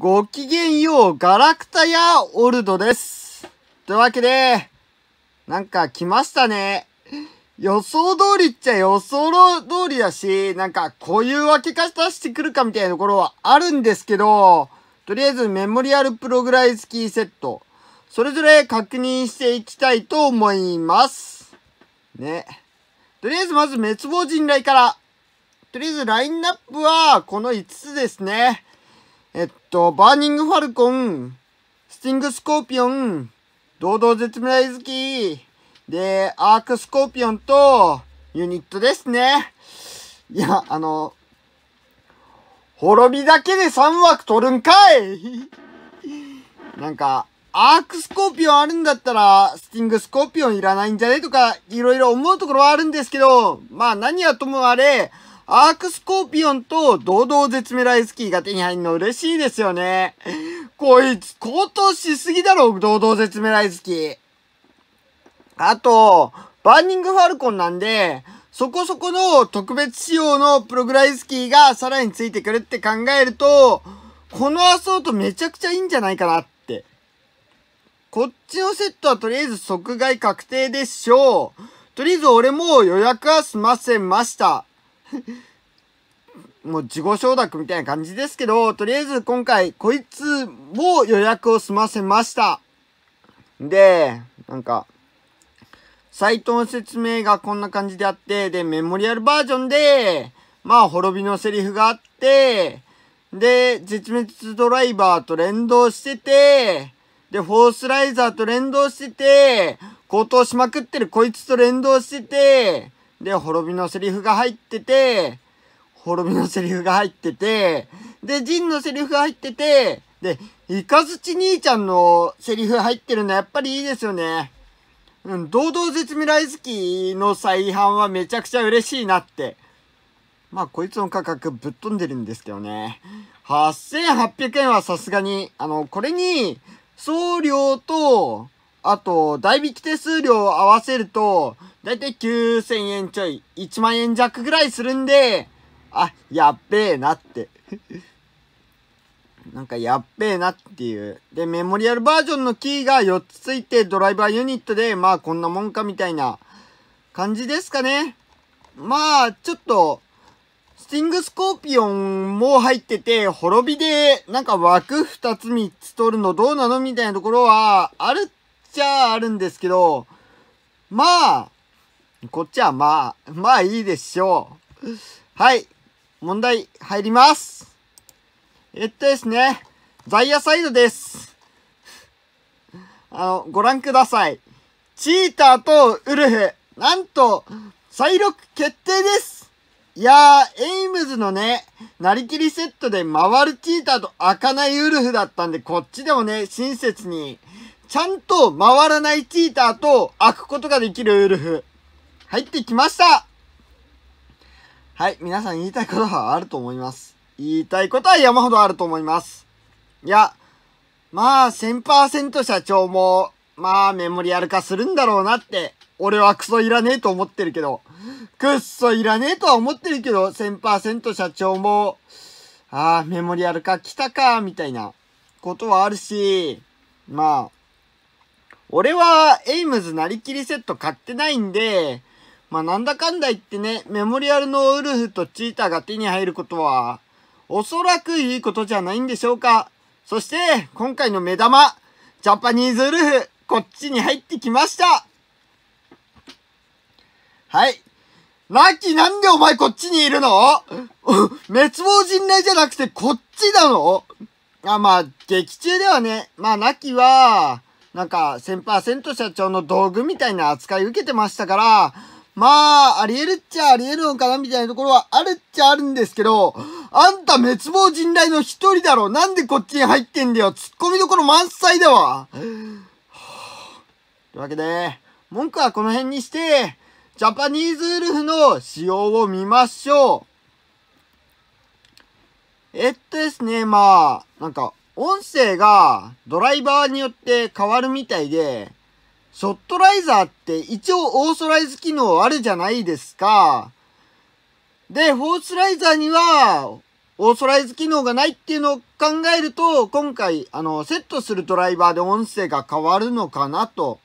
ごきげんよう、ガラクタやオルドです。というわけで、なんか来ましたね。予想通りっちゃ予想通りだし、なんかこういう分け方してくるかみたいなところはあるんですけど、とりあえずメモリアルプログライズキーセット、それぞれ確認していきたいと思います。ね。とりあえずまず滅亡人雷から。とりあえずラインナップはこの5つですね。えっと、バーニングファルコン、スティングスコーピオン、堂々絶命好き、で、アークスコーピオンと、ユニットですね。いや、あの、滅びだけで3枠取るんかい なんか、アークスコーピオンあるんだったら、スティングスコーピオンいらないんじゃねとか、いろいろ思うところはあるんですけど、まあ何はともあれ、アークスコーピオンと堂々絶命ライスキーが手に入るの嬉しいですよね。こいつ、高騰しすぎだろ、堂々絶命ライスキー。あと、バーニングファルコンなんで、そこそこの特別仕様のプログライスキーがさらについてくるって考えると、このアソートめちゃくちゃいいんじゃないかなって。こっちのセットはとりあえず即買い確定でしょう。とりあえず俺も予約は済ませました。もう自己承諾みたいな感じですけど、とりあえず今回、こいつも予約を済ませました。で、なんか、サイトの説明がこんな感じであって、で、メモリアルバージョンで、まあ、滅びのセリフがあって、で、絶滅ドライバーと連動してて、で、フォースライザーと連動してて、高騰しまくってるこいつと連動してて、で、滅びのセリフが入ってて、滅びのセリフが入ってて、で、ジンのセリフが入ってて、で、イカズチ兄ちゃんのセリフ入ってるのやっぱりいいですよね。うん、堂々絶未来好きの再販はめちゃくちゃ嬉しいなって。まあ、こいつの価格ぶっ飛んでるんですけどね。8800円はさすがに、あの、これに、送料と、あと、代引き手数料を合わせると、だいたい9000円ちょい、1万円弱ぐらいするんで、あ、やっべえなって。なんかやっべえなっていう。で、メモリアルバージョンのキーが4つついてドライバーユニットで、まあこんなもんかみたいな感じですかね。まあ、ちょっと、スティングスコーピオンも入ってて、滅びで、なんか枠2つ3つ取るのどうなのみたいなところは、あるちゃあるんですけど、まあ、こっちはまあ、まあいいでしょう。はい。問題入ります。えっとですね、ザイヤサイドです。あの、ご覧ください。チーターとウルフ、なんと、再録決定ですいやー、エイムズのね、なりきりセットで回るチーターと開かないウルフだったんで、こっちでもね、親切にちゃんと回らないチーターと開くことができるウルフ。入ってきましたはい、皆さん言いたいことはあると思います。言いたいことは山ほどあると思います。いや、まあ1000%社長も、まあメモリアル化するんだろうなって、俺はクソいらねえと思ってるけど、クッソいらねえとは思ってるけど、1000%社長も、ああ、メモリアル化来たか、みたいなことはあるし、まあ、俺はエイムズなりきりセット買ってないんで、まあなんだかんだ言ってね、メモリアルのウルフとチーターが手に入ることは、おそらくいいことじゃないんでしょうか。そして、今回の目玉、ジャパニーズウルフ、こっちに入ってきましたはい。ラッキーなんでお前こっちにいるの 滅亡人類じゃなくてこっちなのあ、まあ、劇中ではね、まあ、ラッキーは、なんか1000%社長の道具みたいな扱い受けてましたから、まあ、あり得るっちゃあり得るのかなみたいなところはあるっちゃあるんですけど、あんた滅亡人来の一人だろなんでこっちに入ってんだよ突っ込みどころ満載だわ、はというわけで、文句はこの辺にして、ジャパニーズウルフの仕様を見ましょう。えっとですね、まあ、なんか、音声がドライバーによって変わるみたいで、ショットライザーって一応オーソライズ機能あるじゃないですか。で、フォースライザーにはオーソライズ機能がないっていうのを考えると、今回、あの、セットするドライバーで音声が変わるのかなと。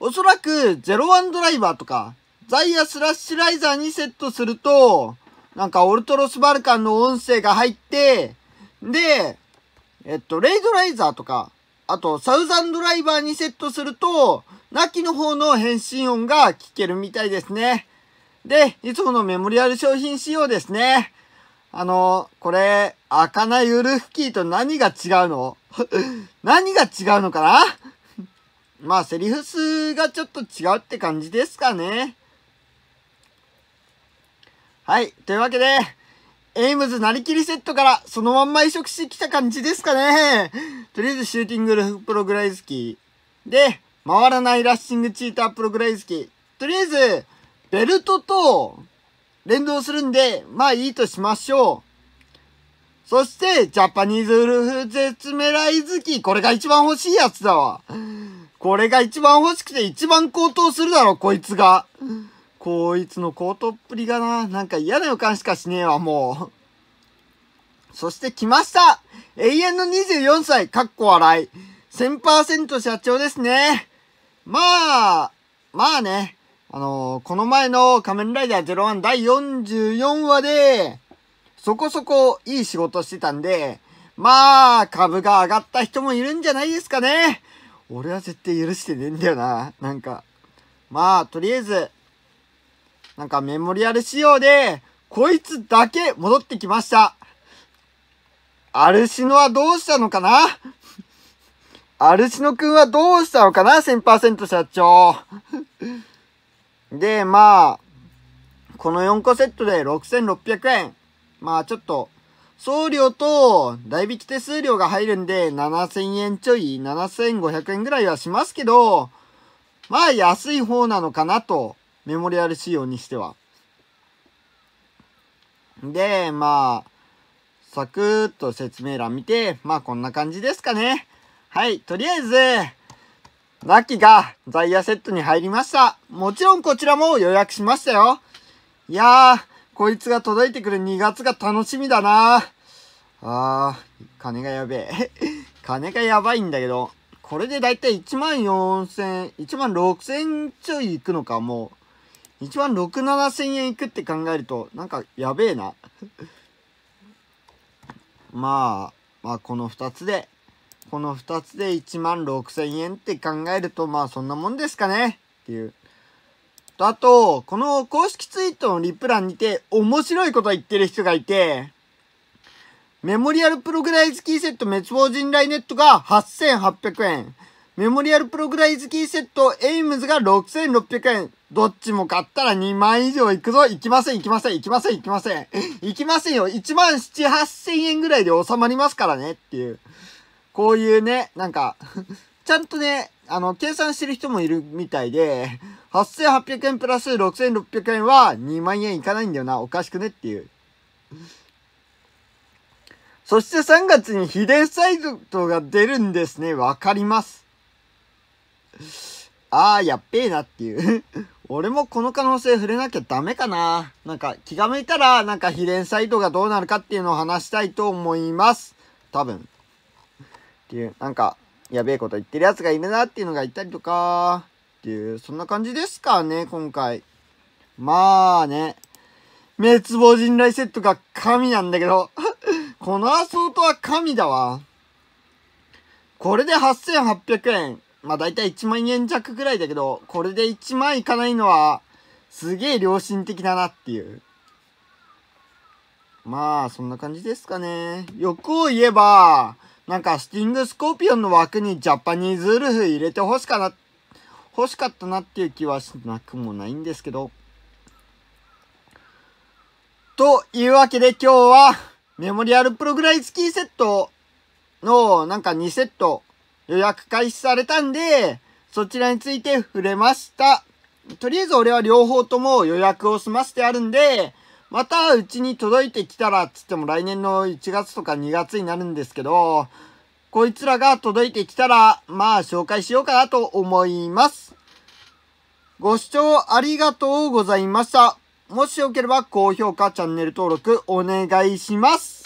おそらく、01ドライバーとか、ザイアスラッシュライザーにセットすると、なんかオルトロスバルカンの音声が入って、で、えっと、レイドライザーとか、あと、サウザンドライバーにセットすると、ナキの方の返信音が聞けるみたいですね。で、いつものメモリアル商品仕様ですね。あの、これ、開かないウルフキーと何が違うの 何が違うのかな まあ、セリフ数がちょっと違うって感じですかね。はい。というわけで、エイムズなりきりセットからそのまんま移植してきた感じですかね。とりあえずシューティングプログライズキー。で、回らないラッシングチータープログライズキー。とりあえず、ベルトと連動するんで、まあいいとしましょう。そして、ジャパニーズウルフ絶メライズキー。これが一番欲しいやつだわ。これが一番欲しくて一番高騰するだろ、こいつが。こいつのコートっぷりがな、なんか嫌な予感しかしねえわ、もう。そして来ました永遠の24歳、かっこ笑い。1000%社長ですね。まあ、まあね、あのー、この前の仮面ライダー01第44話で、そこそこいい仕事してたんで、まあ、株が上がった人もいるんじゃないですかね。俺は絶対許してねえんだよな、なんか。まあ、とりあえず、なんかメモリアル仕様で、こいつだけ戻ってきました。アルシノはどうしたのかなアルシノくんはどうしたのかな ?1000% 社長。で、まあ、この4個セットで6600円。まあちょっと、送料と代引き手数料が入るんで、7000円ちょい、7500円ぐらいはしますけど、まあ安い方なのかなとメモリアル仕様にしては。で、まあ、サクッと説明欄見て、まあこんな感じですかね。はい、とりあえず、ラッキーがザイヤセットに入りました。もちろんこちらも予約しましたよ。いやー、こいつが届いてくる2月が楽しみだなあー、金がやべえ。金がやばいんだけど、これでだいたい1万4000、1万6000ちょいいくのか、もう。一万六七千円いくって考えると、なんかやべえな。まあ、まあこの二つで、この二つで一万六千円って考えると、まあそんなもんですかね。っていう。と、あと、この公式ツイートのリプランにて、面白いこと言ってる人がいて、メモリアルプログライズキーセット滅亡人来ネットが8800円。メモリアルプログライズキーセット、エイムズが6600円。どっちも買ったら2万以上いくぞ。いきません、いきません、いきません、いきません。いきませんよ。1万7、8000円ぐらいで収まりますからねっていう。こういうね、なんかちゃんとね、あの、計算してる人もいるみたいで、8800円プラス6600円は2万円いかないんだよな。おかしくねっていう。そして3月に秘伝サイズが出るんですね。わかります。ああ、やっべえなっていう 俺もこの可能性触れなきゃダメかな。なんか気が向いたら、なんか秘伝サイトがどうなるかっていうのを話したいと思います。多分。っていう、なんか、やべえこと言ってる奴がいるなっていうのがいたりとか、っていう、そんな感じですかね、今回。まあね。滅亡人来セットが神なんだけど このアソートは神だわ。これで8800円。まあ大体1万円弱ぐらいだけど、これで1万いかないのは、すげえ良心的だなっていう。まあ、そんな感じですかね。欲を言えば、なんか、スティングスコーピオンの枠にジャパニーズウルフ入れてほしかな、欲しかったなっていう気はしなくもないんですけど。というわけで今日は、メモリアルプログライスキーセットの、なんか2セット予約開始されたんで、そちらについて触れました。とりあえず俺は両方とも予約を済ませてあるんで、またうちに届いてきたらつっても来年の1月とか2月になるんですけど、こいつらが届いてきたら、まあ紹介しようかなと思います。ご視聴ありがとうございました。もしよければ高評価、チャンネル登録お願いします。